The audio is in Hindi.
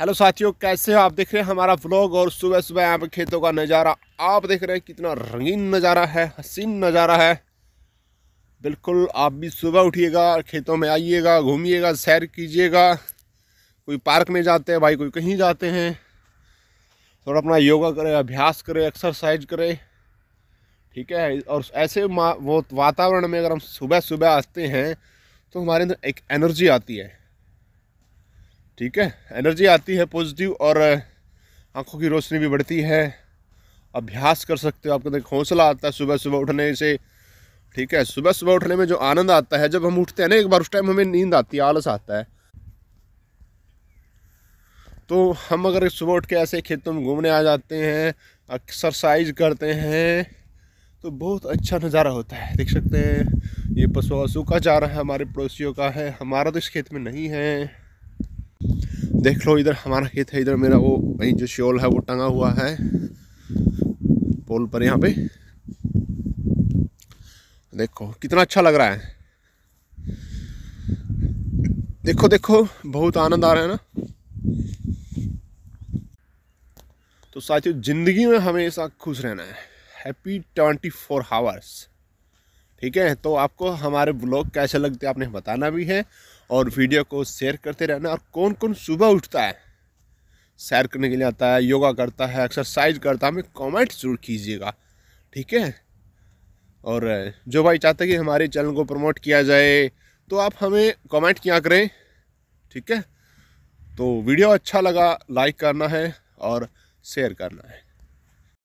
हेलो साथियों कैसे हो आप देख रहे हैं हमारा व्लॉग और सुबह सुबह यहाँ पे खेतों का नज़ारा आप देख रहे हैं कितना रंगीन नज़ारा है हसीन नज़ारा है बिल्कुल आप भी सुबह उठिएगा खेतों में आइएगा घूमिएगा सैर कीजिएगा कोई पार्क में जाते हैं भाई कोई कहीं जाते हैं थोड़ा अपना योगा करें अभ्यास करें एक्सरसाइज करें ठीक है और ऐसे वो वातावरण में अगर हम सुबह सुबह आते हैं तो हमारे अंदर एक एनर्जी आती है ठीक है एनर्जी आती है पॉजिटिव और आंखों की रोशनी भी बढ़ती है अभ्यास कर सकते हो आपके अंदर हौसला आता है सुबह सुबह उठने से ठीक है सुबह सुबह उठने में जो आनंद आता है जब हम उठते हैं ना एक बार उस टाइम हमें नींद आती है आलस आता है तो हम अगर सुबह उठ के ऐसे खेतों में घूमने आ जाते हैं एक्सरसाइज करते हैं तो बहुत अच्छा नज़ारा होता है देख सकते हैं ये पशु सूखा जा रहा है हमारे पड़ोसियों का है हमारा तो इस खेत में नहीं है देख लो इधर हमारा खेत है इधर मेरा वो वहीं जो शोल है वो टंगा हुआ है पोल पर यहाँ पे देखो कितना अच्छा लग रहा है देखो देखो बहुत आनंद आ रहा है ना तो साथियों ज़िंदगी में हमेशा खुश रहना है हैप्पी ट्वेंटी फोर हावर्स ठीक है तो आपको हमारे ब्लॉग कैसे लगते हैं आपने बताना भी है और वीडियो को शेयर करते रहना और कौन कौन सुबह उठता है सैर करने के लिए आता है योगा करता है एक्सरसाइज करता है हमें कमेंट जरूर कीजिएगा ठीक है और जो भाई चाहते हैं कि हमारे चैनल को प्रमोट किया जाए तो आप हमें कमेंट क्या करें ठीक है तो वीडियो अच्छा लगा लाइक करना है और शेयर करना है